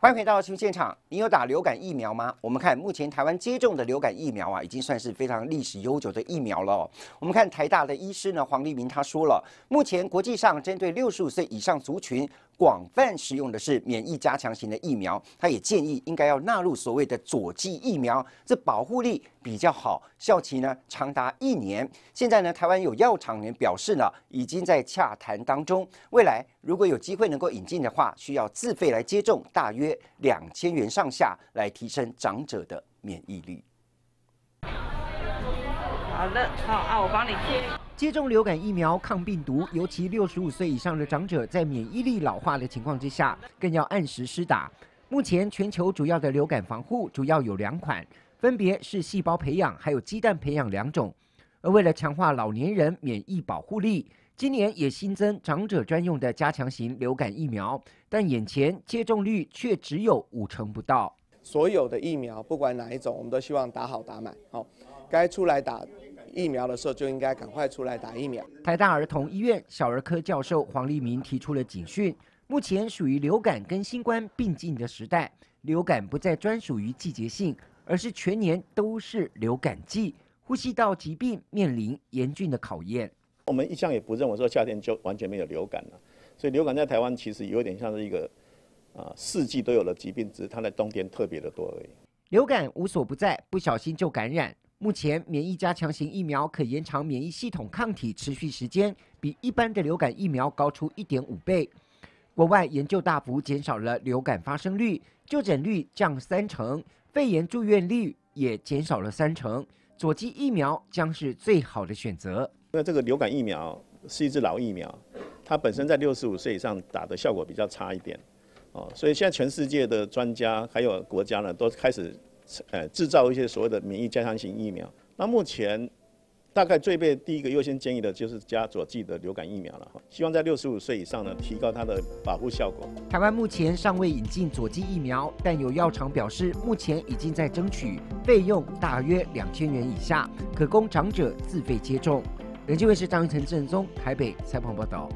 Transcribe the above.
欢迎回到新闻现场。你有打流感疫苗吗？我们看目前台湾接种的流感疫苗啊，已经算是非常历史悠久的疫苗了。我们看台大的医师呢，黄立明他说了，目前国际上针对六十五岁以上族群。广泛使用的是免疫加强型的疫苗，他也建议应该要纳入所谓的佐剂疫苗，这保护力比较好，效期呢长达一年。现在呢，台湾有药厂人表示呢，已经在洽谈当中，未来如果有机会能够引进的话，需要自费来接种，大约两千元上下来提升长者的免疫力。好的，好啊，我帮你贴。接种流感疫苗抗病毒，尤其六十五岁以上的长者，在免疫力老化的情况之下，更要按时施打。目前全球主要的流感防护主要有两款，分别是细胞培养还有鸡蛋培养两种。而为了强化老年人免疫保护力，今年也新增长者专用的加强型流感疫苗，但眼前接种率却只有五成不到。所有的疫苗不管哪一种，我们都希望打好打满哦，该出来打。疫苗的时候就应该赶快出来打疫苗。台大儿童医院小儿科教授黄立明提出了警讯：目前属于流感跟新冠并进的时代，流感不再专属于季节性，而是全年都是流感季，呼吸道疾病面临严峻的考验。我们一向也不认为说夏天就完全没有流感了，所以流感在台湾其实有点像是一个啊四季都有了疾病，只是它在冬天特别的多而已。流感无所不在，不小心就感染。目前，免疫加强型疫苗可延长免疫系统抗体持续时间，比一般的流感疫苗高出一点五倍。国外研究大幅减少了流感发生率，就诊率降三成，肺炎住院率也减少了三成。左基疫苗将是最好的选择。那这个流感疫苗是一支老疫苗，它本身在六十五岁以上打的效果比较差一点。哦，所以现在全世界的专家还有国家呢，都开始。呃，制造一些所谓的免疫加强型疫苗。那目前，大概最被第一个优先建议的就是加佐剂的流感疫苗了。希望在六十五岁以上呢，提高它的保护效果。台湾目前尚未引进佐剂疫苗，但有药厂表示，目前已经在争取费用，大约两千元以下，可供长者自费接种。《人机卫视》张玉成，正宗台北采访报道。